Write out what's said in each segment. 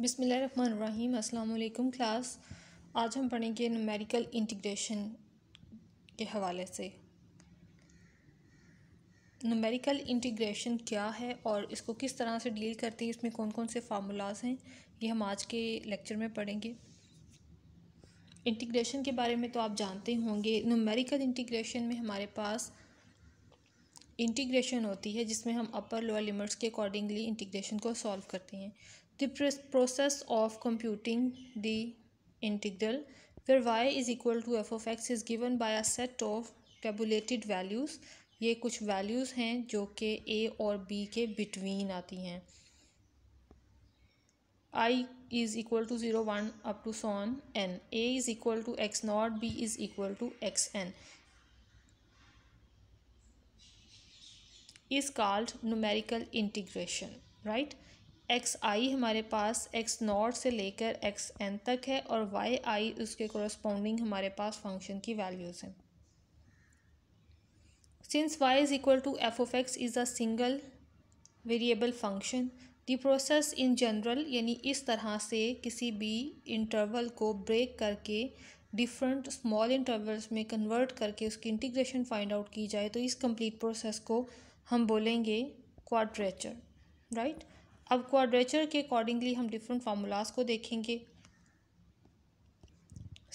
बिसमीम अल्लाम क्लास आज हम पढ़ेंगे नमेरिकल इंटीग्रेशन के हवाले से नमेरिकल इंटीग्रेशन क्या है और इसको किस तरह से डील करती है इसमें कौन कौन से फार्मूलाज हैं ये हम आज के लेक्चर में पढ़ेंगे इंटीग्रेशन के बारे में तो आप जानते होंगे नमेरिकल इंटीग्रेशन में हमारे पास इंटीग्रेशन होती है जिसमें हम अपर लोअर लिमिट्स के अकॉर्डिंगली इंटीग्रेशन को सॉल्व करते हैं the process of computing the integral where y is equal to f of x is given by a set of tabulated values ये कुछ values हैं जो कि a और b के between आती हैं i is equal to zero one up to सॉन on n a is equal to x naught b is equal to x n is called numerical integration right X I हमारे पास x not से लेकर x N तक है और Y आई उसके corresponding हमारे पास फंक्शन की वैल्यूज़ हैं since Y is equal to F of X is a single variable function the process in general यानी इस तरह से किसी भी इंटरवल को ब्रेक करके डिफरेंट स्मॉल इंटरवल्स में कन्वर्ट करके उसकी इंटीग्रेशन फाइंड आउट की जाए तो इस कंप्लीट प्रोसेस को हम बोलेंगे क्वाड्रेचर राइट right? अब क्वाड्रेचर के अकॉर्डिंगली हम डिफरेंट फार्मूलाज को देखेंगे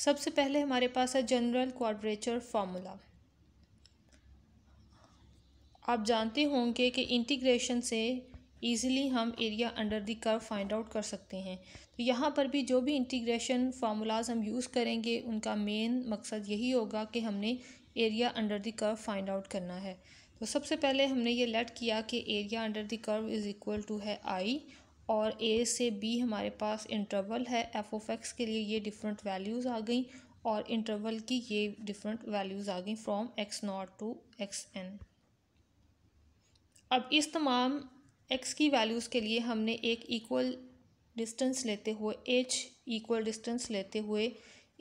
सबसे पहले हमारे पास है जनरल क्वाड्रेचर फार्मूला आप जानते होंगे कि इंटीग्रेशन से ईज़िली हम area under the curve find out कर सकते हैं तो यहाँ पर भी जो भी इंटीग्रेशन फार्मूलाज हम यूज़ करेंगे उनका मेन मकसद यही होगा कि हमने area under the curve find out करना है तो सबसे पहले हमने ये लेट किया कि area under the curve is equal to है आई और ए से बी हमारे पास इंटरवल है एफ ऑफ एक्स के लिए ये डिफरेंट वैल्यूज़ आ गई और इंटरवल की ये डिफरेंट वैल्यूज़ आ गई from X not to X N अब इस तमाम एक्स की वैल्यूज़ के लिए हमने एक इक्वल डिस्टेंस लेते हुए एच इक्वल डिस्टेंस लेते हुए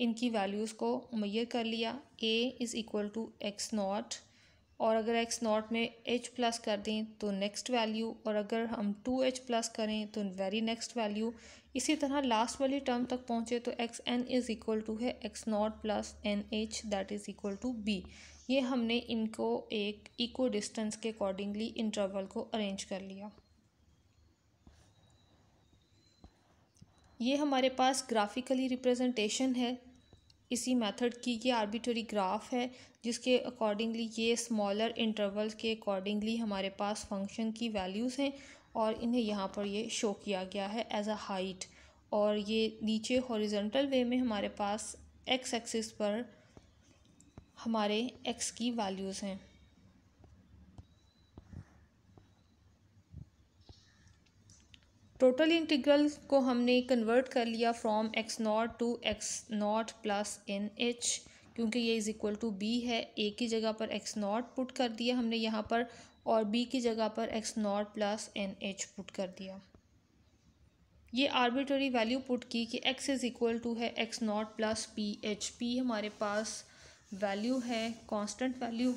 इनकी वैल्यूज़ को मैयर कर लिया A is equal to x not और अगर एक्स नॉट में एच प्लस कर दें तो नेक्स्ट वैल्यू और अगर हम टू एच प्लस करें तो वेरी नेक्स्ट वैल्यू इसी तरह लास्ट वाली टर्म तक पहुँचे तो X N is equal to है x not plus N H that is equal to B ये हमने इनको एक इको डिस्टेंस के अकॉर्डिंगली इंटरवल को अरेंज कर लिया ये हमारे पास ग्राफिकली रिप्रेजेंटेशन है इसी मेथड की ये आर्बिटरी ग्राफ है जिसके अकॉर्डिंगली ये स्मॉलर इंटरवल के अकॉर्डिंगली हमारे पास फंक्शन की वैल्यूज़ हैं और इन्हें यहाँ पर ये शो किया गया है एज अ हाइट और ये नीचे हॉरिजेंटल वे में हमारे पास एक्स एक्सिस पर हमारे एक्स की वैल्यूज़ हैं टोटल इंटीग्रल को हमने कन्वर्ट कर लिया from X not to x not plus N H क्योंकि ये इज़ इक्वल टू बी है ए की जगह पर एक्स नॉट पुट कर दिया हमने यहाँ पर और बी की जगह पर x not plus N H put कर दिया ये आर्बिट्री वैल्यू पुट की कि एक्स इज़ इक्वल टू है x not plus P H P हमारे पास वैल्यू है कांस्टेंट वैल्यू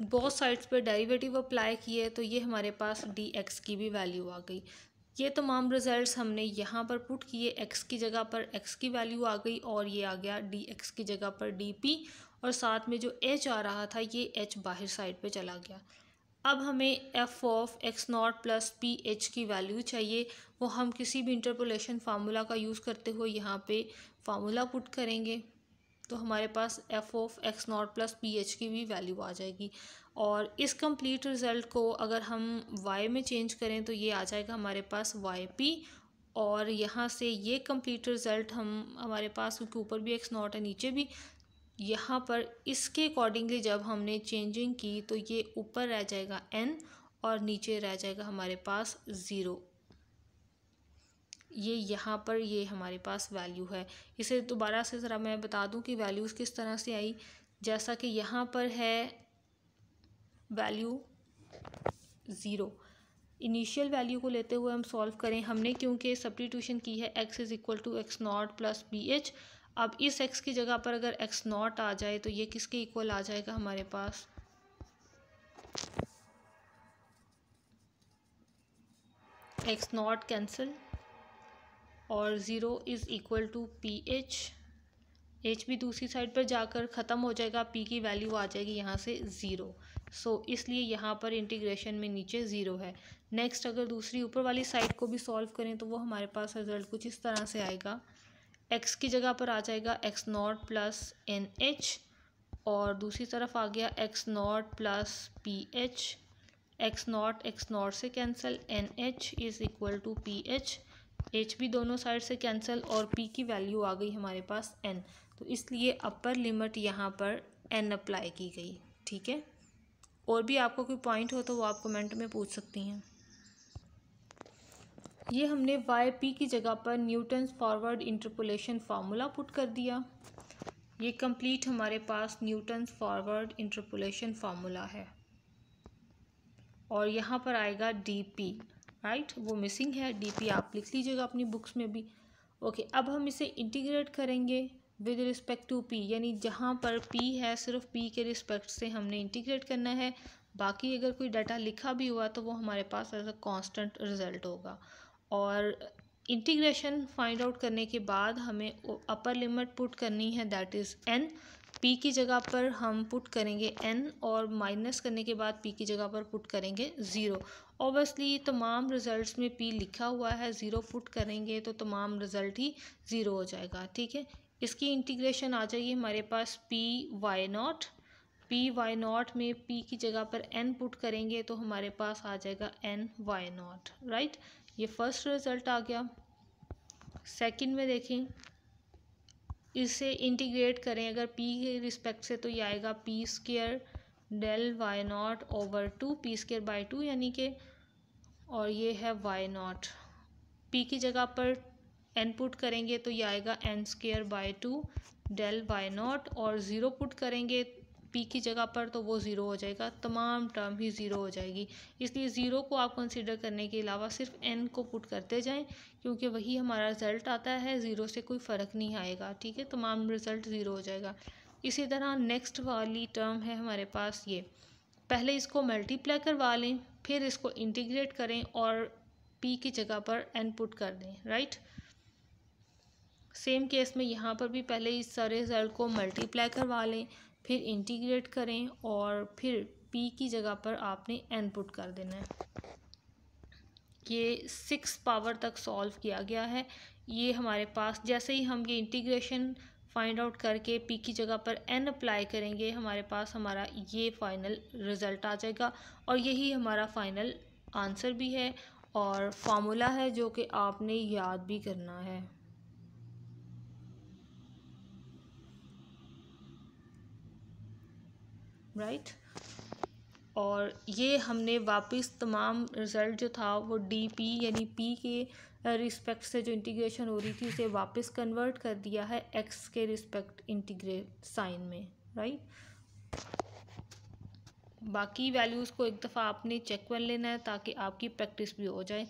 बहुत साइड्स पे डेरिवेटिव अप्लाई किए तो ये हमारे पास डी एक्स की भी वैल्यू आ गई ये तमाम रिजल्ट्स हमने यहाँ पर पुट किए एक्स की जगह पर एक्स की वैल्यू आ गई और ये आ गया डी एक्स की जगह पर डी पी और साथ में जो एच आ रहा था ये एच बाहर साइड पे चला गया अब हमें F of X not plus P H की वैल्यू चाहिए वो हम किसी भी इंटरपोलेशन फार्मूला का यूज़ करते हुए यहाँ पे फार्मूला पुट करेंगे तो हमारे पास F of X not plus P H की भी वैल्यू आ जाएगी और इस कंप्लीट रिज़ल्ट को अगर हम वाई में चेंज करें तो ये आ जाएगा हमारे पास वाई पी और यहाँ से ये कंप्लीट रिज़ल्ट हम हमारे पास क्योंकि ऊपर भी एक्स नॉट है नीचे भी यहाँ पर इसके अकॉर्डिंगली जब हमने चेंजिंग की तो ये ऊपर रह जाएगा एन और नीचे रह जाएगा हमारे पास ज़ीरो ये यहाँ पर ये हमारे पास वैल्यू है इसे दोबारा से ज़रा मैं बता दूँ कि वैल्यूज़ किस तरह से आई जैसा कि यहाँ पर है वैल्यू ज़ीरो इनिशियल वैल्यू को लेते हुए हम सॉल्व करें हमने क्योंकि सब्टीट्यूशन की है x is equal to x not plus b h अब इस एक्स की जगह पर अगर एक्स नॉट आ जाए तो ये किसके इक्वल आ जाएगा हमारे पास एक्स नॉट कैंसिल और zero is equal to p h h भी दूसरी साइड पर जाकर ख़त्म हो जाएगा पी की वैल्यू आ जाएगी यहाँ से ज़ीरो सो so, इसलिए यहाँ पर इंटीग्रेशन में नीचे ज़ीरो है नेक्स्ट अगर दूसरी ऊपर वाली साइड को भी सॉल्व करें तो वो हमारे पास रिजल्ट कुछ इस तरह से आएगा एक्स की जगह पर आ जाएगा x not plus N h और दूसरी तरफ आ गया x not plus P h x not x not से cancel n h is equal to p h h भी दोनों साइड से कैंसिल और पी की वैल्यू आ गई हमारे पास एन तो इसलिए अपर लिमिट यहाँ पर एन अप्लाई की गई ठीक है और भी आपको कोई पॉइंट हो तो वो आप कमेंट में पूछ सकती हैं ये हमने वाई पी की जगह पर Newton forward interpolation formula put कर दिया ये कंप्लीट हमारे पास न्यूटन फॉरवर्ड इंटरपोलेशन फार्मूला है और यहाँ पर आएगा डी पी राइट वो मिसिंग है डीपी आप लिख लीजिएगा अपनी बुक्स में भी ओके अब हम इसे इंटीग्रेट करेंगे विद रिस्पेक्ट टू पी यानी जहाँ पर पी है सिर्फ पी के रिस्पेक्ट से हमने इंटीग्रेट करना है बाकी अगर कोई डाटा लिखा भी हुआ तो वो हमारे पास एज अ कॉन्स्टेंट रिजल्ट होगा और इंटीग्रेशन फाइंड आउट करने के बाद हमें अपर लिमिट पुट करनी है दैट इज़ एन p की जगह पर हम पुट करेंगे n और माइनस करने के बाद p की जगह पर पुट करेंगे ज़ीरो ओबियसली तमाम रिज़ल्ट्स में p लिखा हुआ है ज़ीरो पुट करेंगे तो तमाम रिज़ल्ट ही ज़ीरो हो जाएगा ठीक है इसकी इंटीग्रेशन आ जाएगी हमारे पास p y not p y not में पी की जगह पर एन पुट करेंगे तो हमारे पास आ जाएगा एन वाई नॉट राइट ये फर्स्ट रिज़ल्ट आ गया सेकेंड में देखें इसे इंटीग्रेट करें अगर p के रिस्पेक्ट से तो ये आएगा p square del y not over two p square by two यानी कि और ये है वाई नॉट p की जगह पर n पुट करेंगे तो ये आएगा n square by two del y not और ज़ीरो पुट करेंगे पी की जगह पर तो वो ज़ीरो हो जाएगा तमाम टर्म ही ज़ीरो हो जाएगी इसलिए ज़ीरो को आप कंसिडर करने के अलावा सिर्फ एन को पुट करते जाएं क्योंकि वही हमारा रिज़ल्ट आता है ज़ीरो से कोई फ़र्क नहीं आएगा ठीक है तमाम रिज़ल्ट ज़ीरो हो जाएगा इसी तरह नेक्स्ट वाली टर्म है हमारे पास ये पहले इसको मल्टीप्लाई करवा लें फिर इसको इंटीग्रेट करें और पी की जगह पर एन पुट कर दें राइट सेम केस में यहाँ पर भी पहले इस सारे रिजल्ट को मल्टीप्लाई करवा लें फिर इंटीग्रेट करें और फिर पी की जगह पर आपने एन पुट कर देना है ये सिक्स पावर तक सॉल्व किया गया है ये हमारे पास जैसे ही हम ये इंटीग्रेशन फाइंड आउट करके पी की जगह पर एन अप्लाई करेंगे हमारे पास हमारा ये फाइनल रिज़ल्ट आ जाएगा और यही हमारा फाइनल आंसर भी है और फार्मूला है जो कि आपने याद भी करना है राइट और ये हमने वापस तमाम रिज़ल्ट जो था वो डी पी यानी पी के रिस्पेक्ट से जो इंटीग्रेशन हो रही थी उसे वापस कन्वर्ट कर दिया है एक्स के रिस्पेक्ट इंटीग्रेट साइन में राइट बाकी वैल्यूज़ को एक दफ़ा आपने चेक कर लेना है ताकि आपकी प्रैक्टिस भी हो जाए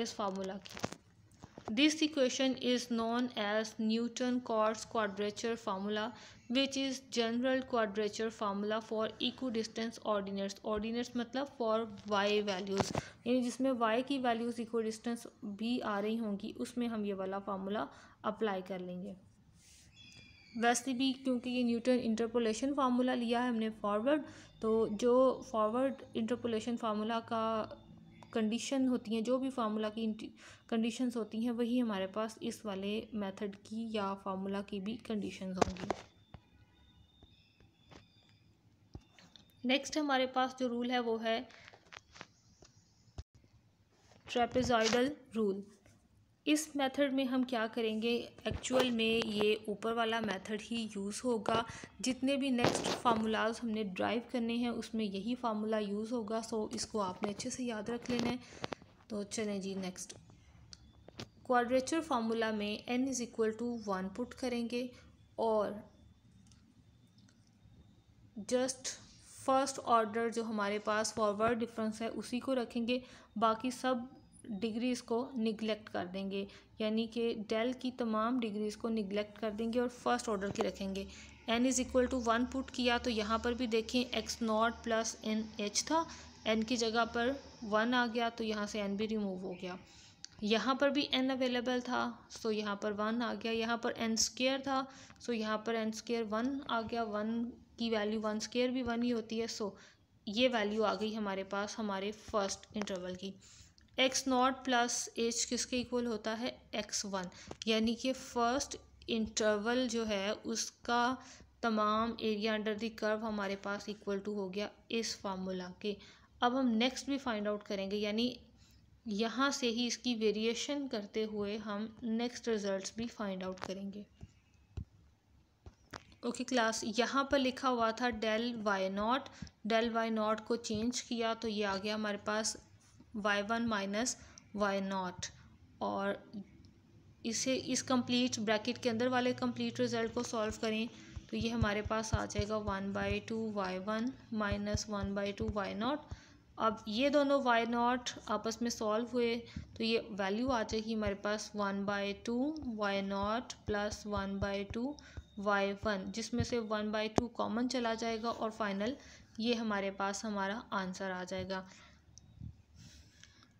इस फार्मूला की this equation is known as Newton Cotes quadrature formula which is general quadrature formula for equidistance ordinates ordinates मतलब फॉर वाई वैल्यूज़ यानी जिसमें वाई की वैल्यूज़ इको डिस्टेंस भी आ रही होंगी उसमें हम ये वाला फार्मूला अप्लाई कर लेंगे वैसे भी क्योंकि ये न्यूटन इंटरपोलेशन फार्मूला लिया है हमने फॉरवर्ड तो जो फॉरवर्ड इंटरपोलेशन फार्मूला का कंडीशन होती हैं जो भी फार्मूला की कंडीशंस होती हैं वही हमारे पास इस वाले मेथड की या फार्मूला की भी कंडीशंस होंगी नेक्स्ट हमारे पास जो रूल है वो है ट्रेपेजॉइडल रूल इस मेथड में हम क्या करेंगे एक्चुअल में ये ऊपर वाला मेथड ही यूज़ होगा जितने भी नेक्स्ट फार्मूलाज हमने ड्राइव करने हैं उसमें यही फार्मूला यूज़ होगा सो इसको आपने अच्छे से याद रख लेना है तो चलें जी नेक्स्ट क्वाड्रेचर फार्मूला में n is equal to one put करेंगे और जस्ट फर्स्ट ऑर्डर जो हमारे पास फॉरवर्ड डिफरेंस है उसी को रखेंगे बाकी सब डिग्रीज़ को निगलेक्ट कर देंगे यानी कि डेल की तमाम डिग्रीज़ को निगलेक्ट कर देंगे और फर्स्ट ऑर्डर की रखेंगे n is equal to one put किया तो यहाँ पर भी देखें x not plus N h था एन की जगह पर वन आ गया तो यहाँ से एन भी रिमूव हो गया यहाँ पर भी एन अवेलेबल था सो यहाँ पर वन आ गया यहाँ पर एन स्केयर था सो यहाँ पर एन स्केयर वन आ गया वन की वैल्यू वन स्केयर भी वन ही होती है सो so, ये वैल्यू आ गई हमारे पास हमारे फर्स्ट इंटरवल की एक्स नॉट प्लस एच किसके इक्वल होता है एक्स वन यानी कि फर्स्ट इंटरवल जो है उसका तमाम एरिया अंडर द कर्व हमारे पास इक्वल टू हो गया इस फार्मूला के अब हम नेक्स्ट भी फाइंड आउट करेंगे यानी यहाँ से ही इसकी वेरिएशन करते हुए हम नेक्स्ट रिजल्ट्स भी फाइंड आउट करेंगे ओके okay, क्लास यहाँ पर लिखा हुआ था del y not del y not को चेंज किया तो ये आ गया हमारे पास y one minus y not और इसे इस कंप्लीट ब्रैकेट के अंदर वाले कंप्लीट रिजल्ट को सॉल्व करें तो ये हमारे पास आ जाएगा one by two y one minus one by two y not अब ये दोनों वाई नॉट आपस में सॉल्व हुए तो ये वैल्यू आ जाएगी हमारे पास one by two y not plus one by two y one जिसमें से वन बाई टू कॉमन चला जाएगा और फाइनल ये हमारे पास हमारा आंसर आ जाएगा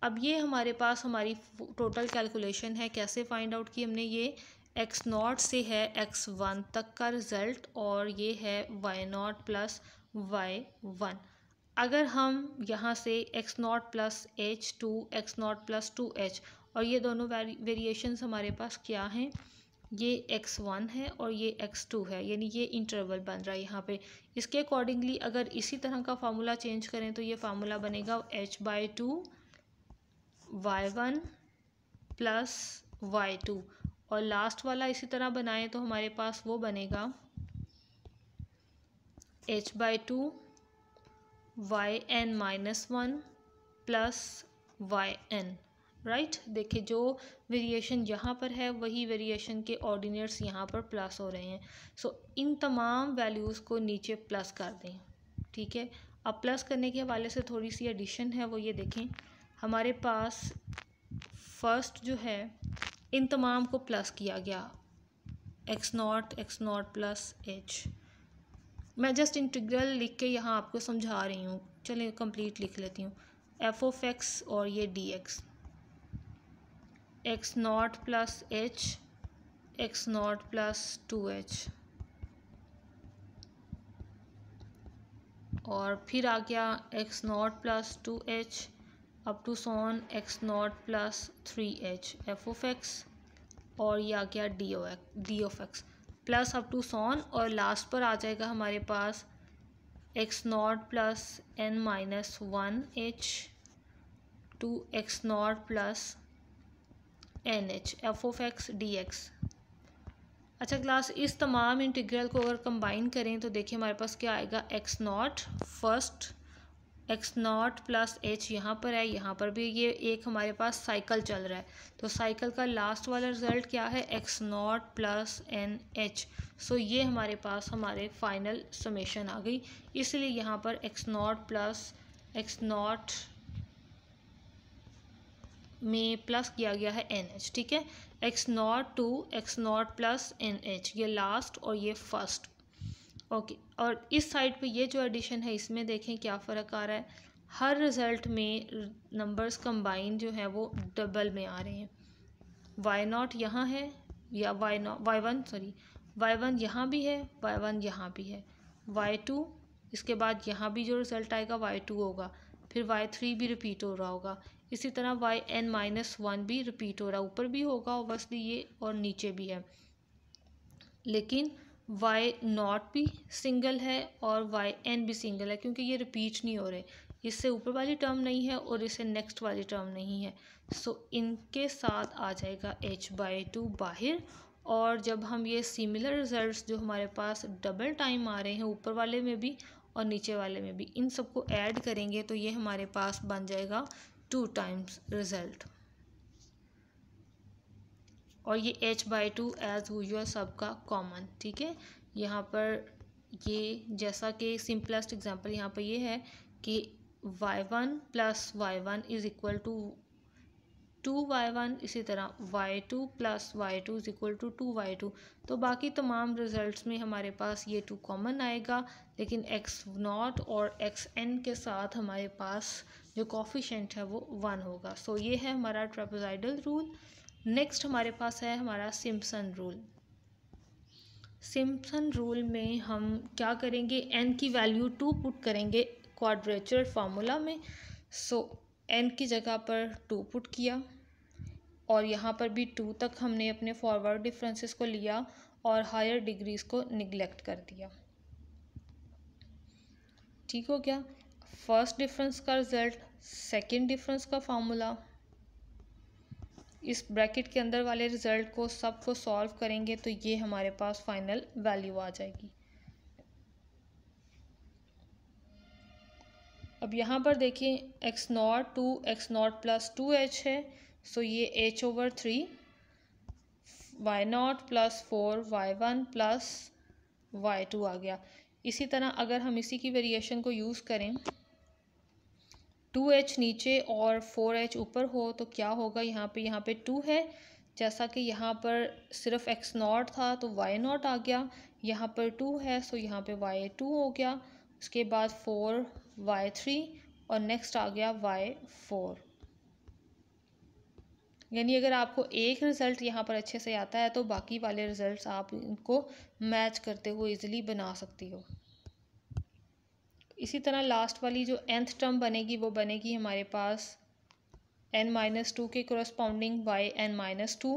अब ये हमारे पास हमारी टोटल कैलकुलेशन है कैसे फाइंड आउट की हमने ये एक्स नॉट से है एक्स वन तक का रिज़ल्ट और ये है y not plus y one अगर हम यहाँ से x not plus h to x not plus two h और ये दोनों वेरिएशंस हमारे पास क्या हैं ये एक्स वन है और ये एक्स टू है यानी ये इंटरवल बन रहा है यहाँ पे इसके अकॉर्डिंगली अगर इसी तरह का फार्मूला चेंज करें तो ये फार्मूला बनेगा h by two y one plus y two और लास्ट वाला इसी तरह बनाएं तो हमारे पास वो बनेगा h by two y n minus one plus y n right देखिए जो वेरिएशन यहाँ पर है वही वेरिएशन के ऑर्डिनेट्स यहाँ पर प्लस हो रहे हैं सो so, इन तमाम वैल्यूज़ को नीचे प्लस कर दें ठीक है अब प्लस करने के हवाले से थोड़ी सी एडिशन है वो ये देखें हमारे पास फर्स्ट जो है इन तमाम को प्लस किया गया x not x not plus h मैं जस्ट इंटीग्रल लिख के यहाँ आपको समझा रही हूँ चलिए कंप्लीट लिख लेती हूँ एफ ओफ एक्स और ये d x x not plus h x not plus two h और फिर आ गया x not plus two h up to so on x not plus three h f of x और ये आ गया d o x d of x plus up to so on और last पर आ जाएगा हमारे पास x not plus n minus one h to x not plus N h f of x d x अच्छा क्लास इस तमाम इंटीग्रल को अगर कंबाइन करें तो देखिए हमारे पास क्या आएगा x not first x not plus h यहाँ पर है यहाँ पर भी ये एक हमारे पास साइकिल चल रहा है तो साइकिल का लास्ट वाला रिजल्ट क्या है x not plus N h so ये हमारे पास हमारे फाइनल समेशन आ गई इसलिए यहाँ पर x not plus x not में प्लस किया गया है एन एच ठीक है x not to x not plus N h ये लास्ट और ये फर्स्ट ओके और इस साइड पे ये जो एडिशन है इसमें देखें क्या फ़र्क आ रहा है हर रिज़ल्ट में नंबर्स कंबाइन जो है वो डबल में आ रहे हैं वाई नॉट यहाँ है या y not y one sorry y one यहाँ भी है वाई वन यहाँ भी है वाई टू इसके बाद यहाँ भी जो रिज़ल्ट आएगा वाई टू होगा फिर वाई थ्री भी रिपीट हो रहा होगा इसी तरह वाई एन माइनस वन भी रिपीट हो रहा है ऊपर भी होगा ओबसली ये और नीचे भी है लेकिन वाई नॉट भी सिंगल है और वाई एन भी सिंगल है क्योंकि ये रिपीट नहीं हो रहे इससे ऊपर वाली टर्म नहीं है और इससे नेक्स्ट वाली टर्म नहीं है सो so, इनके साथ आ जाएगा एच बाई टू बाहर और जब हम ये सिमिलर रिजल्ट्स जो हमारे पास डबल टाइम आ रहे हैं ऊपर वाले में भी और नीचे वाले में भी इन सबको ऐड करेंगे तो ये हमारे पास बन जाएगा टू टाइम्स रिजल्ट और ये h by two as usual सबका कॉमन ठीक है यहाँ पर ये जैसा कि सिंपलेस्ट एग्जांपल यहाँ पर ये है कि y one plus y one is equal to two y one इसी तरह y two plus y two is equal to two y two तो बाकी तमाम रिजल्ट्स में हमारे पास ये टू कॉमन आएगा लेकिन एक्स नॉट और एक्स एन के साथ हमारे पास जो कॉफिशेंट है वो वन होगा सो so, ये है हमारा ट्रेपोजाइडल रूल नेक्स्ट हमारे पास है हमारा सिम्पसन रूल सिम्पसन रूल में हम क्या करेंगे एन की वैल्यू टू पुट करेंगे क्वाड्रेचर फार्मूला में सो एन की जगह पर टू पुट किया और यहाँ पर भी टू तक हमने अपने फॉरवर्ड डिफरेंसेस को लिया और हायर डिग्रीज़ को निगलेक्ट कर दिया ठीक हो गया फर्स्ट डिफरेंस का रिजल्ट सेकंड डिफरेंस का फार्मूला इस ब्रैकेट के अंदर वाले रिजल्ट को सब को सॉल्व करेंगे तो ये हमारे पास फाइनल वैल्यू आ जाएगी अब यहाँ पर देखिए x not to x not plus two h है सो ये h over three y not plus four y one plus y two आ गया इसी तरह अगर हम इसी की वेरिएशन को यूज़ करें टू एच नीचे और फोर एच ऊपर हो तो क्या होगा यहाँ पे यहाँ पे टू है जैसा कि यहाँ पर सिर्फ एक्स नॉट था तो वाई नॉट आ गया यहाँ पर टू है सो यहाँ पे वाई टू हो गया उसके बाद फोर वाई थ्री और नेक्स्ट आ गया वाई फोर यानी अगर आपको एक रिज़ल्ट यहाँ पर अच्छे से आता है तो बाकी वाले रिज़ल्ट आप इनको मैच करते हुए ईजिली बना सकती हो इसी तरह लास्ट वाली जो एंथ टर्म बनेगी वो बनेगी हमारे पास एन माइनस टू के corresponding by n minus two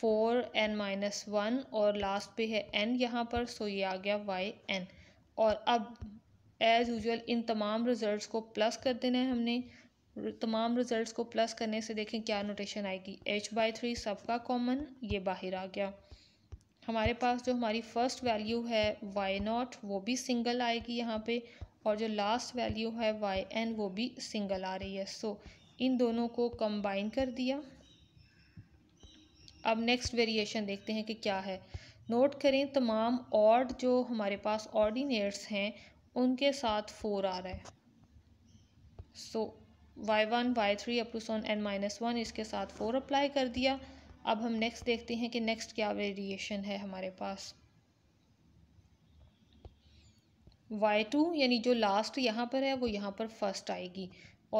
four n minus one और लास्ट पे है एन यहाँ पर सो ये आ गया वाई एन और अब एज़ यूजल इन तमाम रिज़ल्ट को प्लस कर देना है हमने तमाम रिज़ल्ट को प्लस करने से देखें क्या नोटेशन आएगी एच बाई थ्री सबका कॉमन ये बाहर आ गया हमारे पास जो हमारी फ़र्स्ट वैल्यू है वाई नॉट वो भी सिंगल आएगी यहाँ पे और जो लास्ट वैल्यू है वाई एन वो भी सिंगल आ रही है सो so, इन दोनों को कंबाइन कर दिया अब नेक्स्ट वेरिएशन देखते हैं कि क्या है नोट करें तमाम ऑर्ड जो हमारे पास ऑर्डिनेट्स हैं उनके साथ फोर आ रहा है so y one y three so on n minus one इसके साथ फोर अप्लाई कर दिया अब हम नेक्स्ट देखते हैं कि नेक्स्ट क्या वेरिएशन है हमारे पास वाई टू यानी जो लास्ट यहाँ पर है वो यहाँ पर फर्स्ट आएगी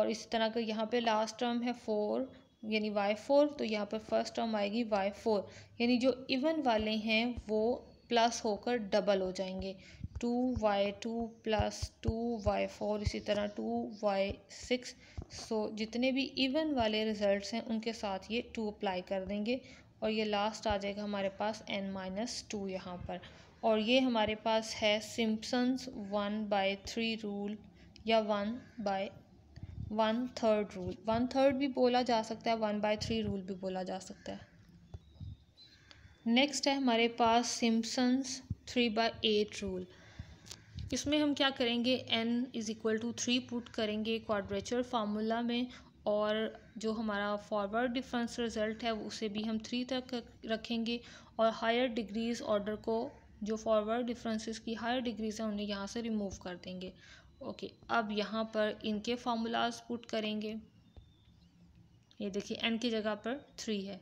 और इस तरह का यहाँ पे लास्ट टर्म है फोर यानी वाई फोर तो यहाँ पर फर्स्ट टर्म आएगी वाई फोर यानी जो इवन वाले हैं वो प्लस होकर डबल हो जाएंगे two y two plus two y four इसी तरह टू वाई सिक्स सो जितने भी इवन वाले रिजल्ट्स हैं उनके साथ ये टू अप्लाई कर देंगे और ये लास्ट आ जाएगा हमारे पास एन माइनस टू यहाँ पर और ये हमारे पास है Simpson's one by three rule या one by one third rule one third भी बोला जा सकता है वन बाय थ्री रूल भी बोला जा सकता है नेक्स्ट है हमारे पास Simpson's three by eight rule इसमें हम क्या करेंगे n is equal to three put करेंगे क्वाड्रेचर फार्मूला में और जो हमारा फॉरवर्ड डिफरेंस रिज़ल्ट है उसे भी हम थ्री तक रखेंगे और हायर डिग्रीज़ ऑर्डर को जो फॉरवर्ड डिफरेंसेस की हायर डिग्रीज हैं उन्हें यहाँ से रिमूव कर देंगे ओके अब यहाँ पर इनके फार्मूलाज पुट करेंगे ये देखिए एन की जगह पर थ्री है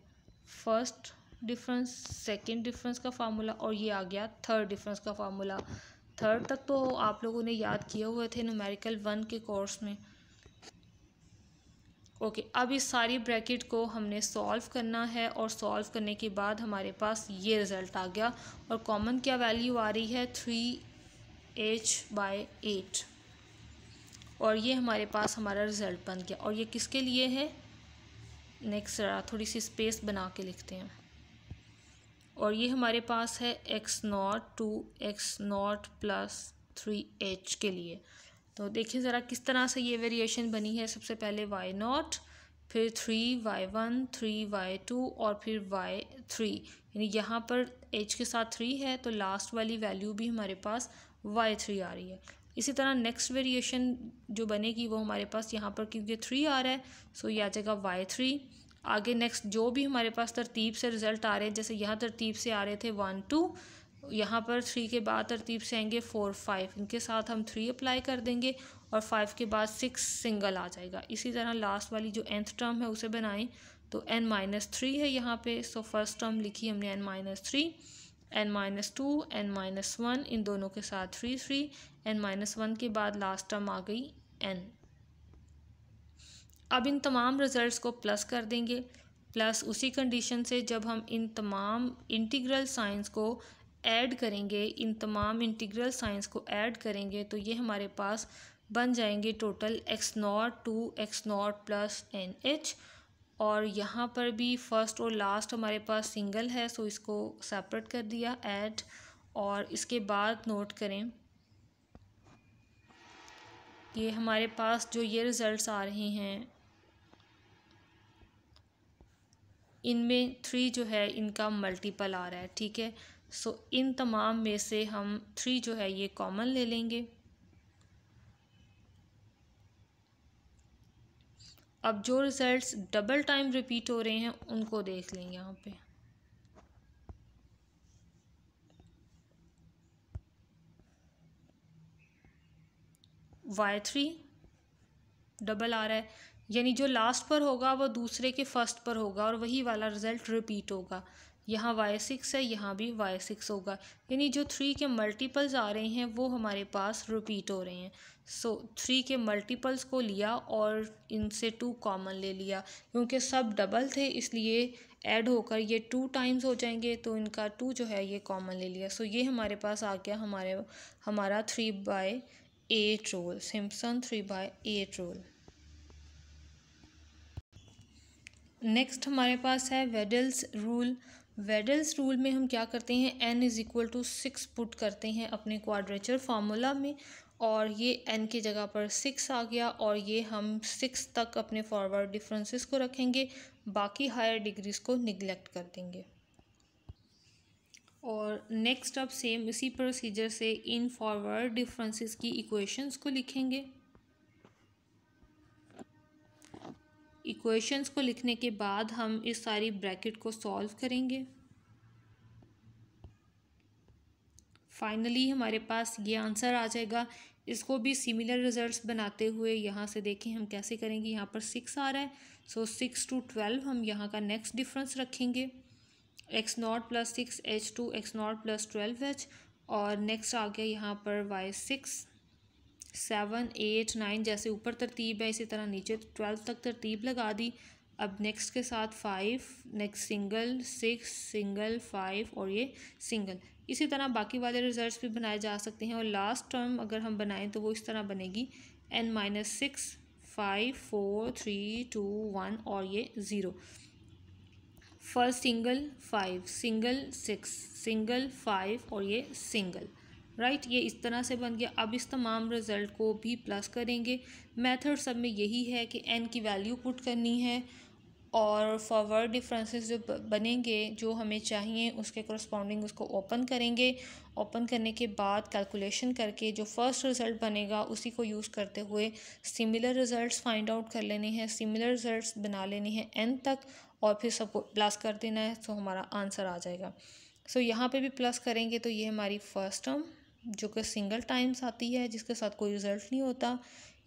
फर्स्ट डिफरेंस सेकेंड डिफरेंस का फार्मूला और ये आ गया थर्ड डिफरेंस का फार्मूला थर्ड तक तो आप लोगों ने याद किए हुए थे न्यूमेरिकल वन के कोर्स में ओके अब इस सारी ब्रैकेट को हमने सॉल्व करना है और सॉल्व करने के बाद हमारे पास ये रिज़ल्ट आ गया और कॉमन क्या वैल्यू आ रही है थ्री एच बाई एट और ये हमारे पास हमारा रिज़ल्ट बन गया और ये किसके लिए है नेक्स्ट रहा थोड़ी सी स्पेस बना के लिखते हैं और ये हमारे पास है x not to x not plus three h के लिए तो देखिए ज़रा किस तरह से ये वेरिएशन बनी है सबसे पहले वाई नॉट फिर three y one three y two और फिर वाई थ्री यानी यहाँ पर एच के साथ थ्री है तो लास्ट वाली वैल्यू भी हमारे पास वाई थ्री आ रही है इसी तरह नेक्स्ट वेरिएशन जो बनेगी वो हमारे पास यहाँ पर क्योंकि थ्री आ रहा है सो ये आ जाएगा वाई थ्री आगे नेक्स्ट जो भी हमारे पास तरतीब से रिज़ल्ट आ रहे हैं जैसे यहाँ तरतीब से आ रहे थे वन टू यहाँ पर थ्री के बाद तरतीब से आएंगे फोर फाइव इनके साथ हम थ्री अप्लाई कर देंगे और फाइव के बाद सिक्स सिंगल आ जाएगा इसी तरह लास्ट वाली जो एंथ टर्म है उसे बनाएं तो एन माइनस थ्री है यहाँ पे सो फर्स्ट टर्म लिखी हमने n minus three n minus two n minus one इन दोनों के साथ three three n minus one के बाद लास्ट टर्म आ गई एन अब इन तमाम रिजल्ट्स को प्लस कर देंगे प्लस उसी कंडीशन से जब हम इन तमाम इंटीग्रल साइंस को ऐड करेंगे इन तमाम इंटीग्रल साइंस को ऐड करेंगे तो ये हमारे पास बन जाएंगे total x not to x not plus N h और यहाँ पर भी फर्स्ट और लास्ट हमारे पास सिंगल है सो इसको सेपरेट कर दिया ऐड और इसके बाद नोट करें ये हमारे पास जो ये रिज़ल्ट्स आ रहे हैं इनमें थ्री जो है इनका मल्टीपल आ रहा है ठीक है सो so, इन तमाम में से हम थ्री जो है ये कॉमन ले लेंगे अब जो रिज़ल्ट्स डबल टाइम रिपीट हो रहे हैं उनको देख लेंगे यहाँ पे वाई थ्री डबल आ रहा है यानी जो लास्ट पर होगा वो दूसरे के फर्स्ट पर होगा और वही वाला रिज़ल्ट रिपीट होगा यहाँ वाई सिक्स है यहाँ भी वाई सिक्स होगा यानी जो थ्री के मल्टीपल्स आ रहे हैं वो हमारे पास रिपीट हो रहे हैं सो so, थ्री के मल्टीपल्स को लिया और इनसे टू कॉमन ले लिया क्योंकि सब डबल थे इसलिए ऐड होकर ये टू टाइम्स हो जाएंगे तो इनका टू जो है ये कॉमन ले लिया सो so, ये हमारे पास आ गया हमारे हमारा three by eight rule Simpson three by eight rule next हमारे पास है वेडल्स रूल वेडल्स रूल में हम क्या करते हैं n is equal to six put करते हैं अपने क्वाड्रेचर फार्मूला में और ये एन की जगह पर सिक्स आ गया और ये हम सिक्स तक अपने फॉरवर्ड डिफरेंसेस को रखेंगे बाकी हायर डिग्रीज़ को निगलेक्ट कर देंगे और नेक्स्ट अब सेम इसी प्रोसीजर से इन फॉरवर्ड डिफरेंसेस की इक्वेशंस को लिखेंगे इक्वेशंस को लिखने के बाद हम इस सारी ब्रैकेट को सॉल्व करेंगे फाइनली हमारे पास ये आंसर आ जाएगा इसको भी सिमिलर रिजल्ट्स बनाते हुए यहाँ से देखें हम कैसे करेंगे यहाँ पर सिक्स आ रहा है सो सिक्स टू ट्वेल्व हम यहाँ का नेक्स्ट डिफरेंस रखेंगे x not plus six h to x not plus twelve h और नेक्स्ट आ गया यहाँ पर y six seven eight nine जैसे ऊपर तरतीब है इसी तरह नीचे ट्वेल्थ तक तरतीब लगा दी अब नेक्स्ट के साथ five next single six single five और ये सिंगल इसी तरह बाकी वाले रिजल्ट भी बनाए जा सकते हैं और लास्ट टर्म अगर हम बनाएं तो वो इस तरह बनेगी N minus six five four three two one और ये zero first single five single six single five और ये सिंगल राइट ये इस तरह से बन गया अब इस तमाम रिज़ल्ट को भी प्लस करेंगे मेथड सब में यही है कि एन की वैल्यू पुट करनी है और फॉरवर्ड डिफरेंसेस जो बनेंगे जो हमें चाहिए उसके करस्पॉन्डिंग उसको ओपन करेंगे ओपन करने के बाद कैलकुलेशन करके जो फर्स्ट रिज़ल्ट बनेगा उसी को यूज़ करते हुए सिमिलर रिज़ल्ट्स फाइंड आउट कर लेने हैं सिमिलर रिज़ल्ट्स बना लेने हैं एन तक और फिर सबको प्लस कर देना है तो हमारा आंसर आ जाएगा सो so, यहाँ पे भी प्लस करेंगे तो ये हमारी फर्स्ट टर्म जो कि सिंगल टाइम्स आती है जिसके साथ कोई रिज़ल्ट नहीं होता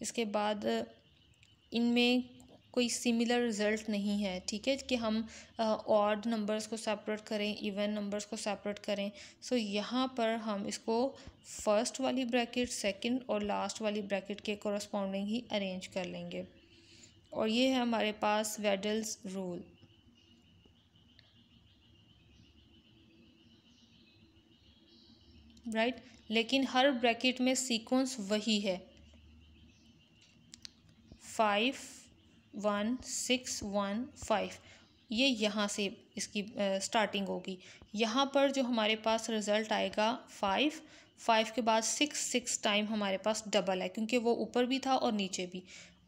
इसके बाद इनमें कोई सिमिलर रिज़ल्ट नहीं है ठीक है कि हम ऑड नंबर्स को सेपरेट करें इवन नंबर्स को सेपरेट करें सो so, यहाँ पर हम इसको फर्स्ट वाली ब्रैकेट सेकंड और लास्ट वाली ब्रैकेट के कॉरस्पॉन्डिंग ही अरेंज कर लेंगे और ये है हमारे पास वेडल्स रूल राइट right? लेकिन हर ब्रैकेट में सीक्वेंस वही है five one six one five ये यहाँ से इसकी स्टार्टिंग होगी यहाँ पर जो हमारे पास रिज़ल्ट आएगा फाइव फाइव के बाद सिक्स सिक्स टाइम हमारे पास डबल है क्योंकि वो ऊपर भी था और नीचे भी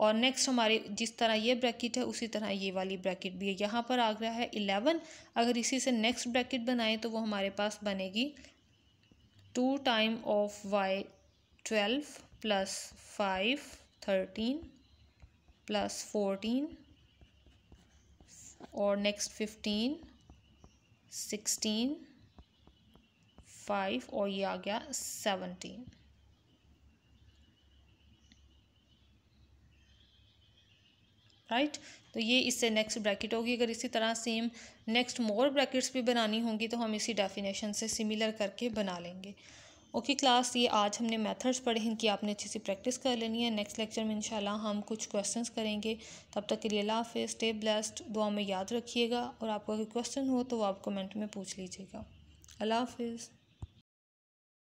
और नेक्स्ट हमारे जिस तरह ये ब्रैकेट है उसी तरह ये वाली ब्रैकेट भी है यहाँ पर आ गया है इलेवन अगर इसी से नेक्स्ट ब्रैकेट बनाएं तो वो हमारे पास बनेगी two time of Y twelve plus five thirteen plus fourteen और नेक्स्ट फिफ्टीन सिक्सटीन फाइव और ये आ गया सेवनटीन राइट तो ये इससे नेक्स्ट ब्रैकेट होगी अगर इसी तरह सेम नेक्स्ट मोर ब्रैकेट्स भी बनानी होंगी तो हम इसी डेफिनेशन से सिमिलर करके बना लेंगे ओके okay, क्लास ये आज हमने मेथड्स पढ़े हैं कि आपने अच्छे से प्रैक्टिस कर लेनी है नेक्स्ट लेक्चर में इंशाल्लाह हम कुछ क्वेश्चंस करेंगे तब तक के लिए लाफे हाफिज़ स्टे ब्लेस्ड दुआ में याद रखिएगा और आपका कोई क्वेश्चन हो तो आप कमेंट में पूछ लीजिएगा अल्लाह हाफिज़